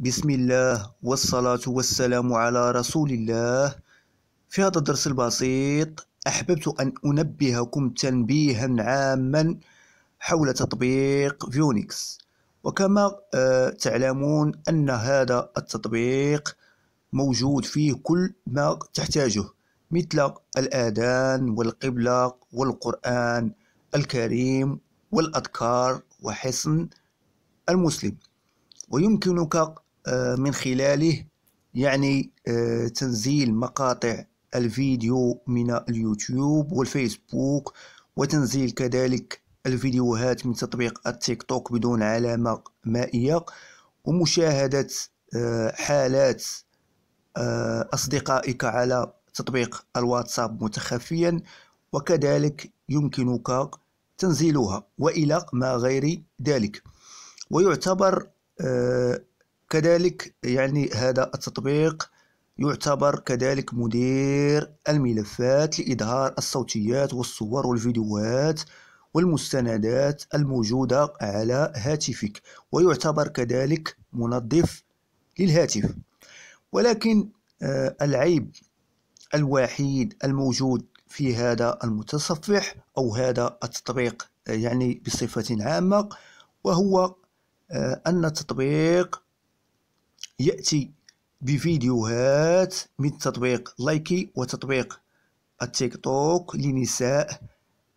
بسم الله والصلاة والسلام على رسول الله في هذا الدرس البسيط أحببت أن أنبهكم تنبيها عاما حول تطبيق فيونيكس وكما آه، تعلمون أن هذا التطبيق موجود فيه كل ما تحتاجه مثل الآذان والقبلة والقرآن الكريم والأذكار وحصن المسلم ويمكنك آه، من خلاله يعني آه، تنزيل مقاطع الفيديو من اليوتيوب والفيسبوك وتنزيل كذلك الفيديوهات من تطبيق التيك توك بدون علامة مائية ومشاهدة آه، حالات أصدقائك على تطبيق الواتساب متخفيا وكذلك يمكنك تنزيلها وإلى ما غير ذلك ويعتبر كذلك يعني هذا التطبيق يعتبر كذلك مدير الملفات لإظهار الصوتيات والصور والفيديوهات والمستندات الموجودة على هاتفك ويعتبر كذلك منظف للهاتف ولكن آه، العيب الوحيد الموجود في هذا المتصفح أو هذا التطبيق يعني بصفة عامة وهو آه، أن التطبيق يأتي بفيديوهات من تطبيق لايكي وتطبيق التيك توك لنساء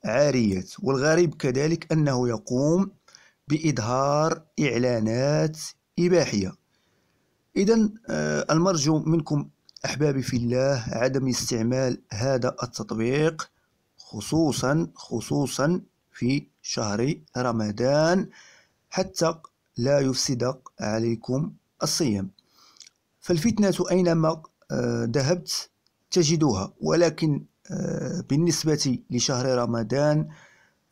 عاريات والغريب كذلك أنه يقوم بإظهار إعلانات إباحية إذا آه، المرجو منكم أحبابي في الله عدم استعمال هذا التطبيق خصوصا خصوصا في شهر رمضان حتى لا يفسد عليكم الصيام فالفتنة أينما آه، ذهبت تجدها ولكن آه، بالنسبة لشهر رمضان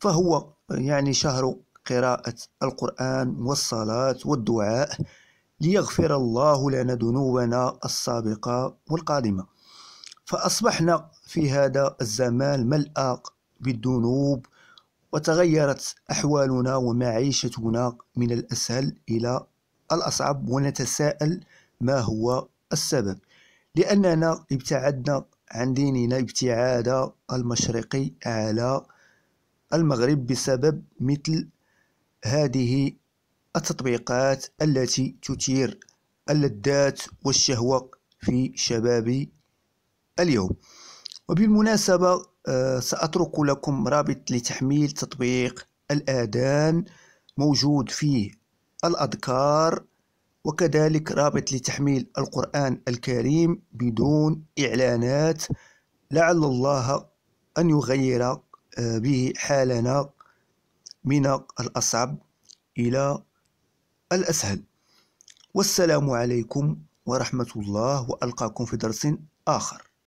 فهو يعني شهر قراءة القرآن والصلاة والدعاء ليغفر الله لنا ذنوبنا السابقة والقادمة فأصبحنا في هذا الزمان ملأق بالذنوب وتغيرت أحوالنا ومعيشتنا من الأسهل إلى الأصعب ونتساءل ما هو السبب لأننا ابتعدنا عن ديننا ابتعاد المشرقي على المغرب بسبب مثل هذه التطبيقات التي تثير اللذات والشهوة في شباب اليوم وبالمناسبة آه، سأترك لكم رابط لتحميل تطبيق الآذان موجود فيه الأذكار وكذلك رابط لتحميل القرآن الكريم بدون إعلانات لعل الله أن يغير آه، به حالنا من الأصعب إلى الأسهل والسلام عليكم ورحمة الله وألقاكم في درس آخر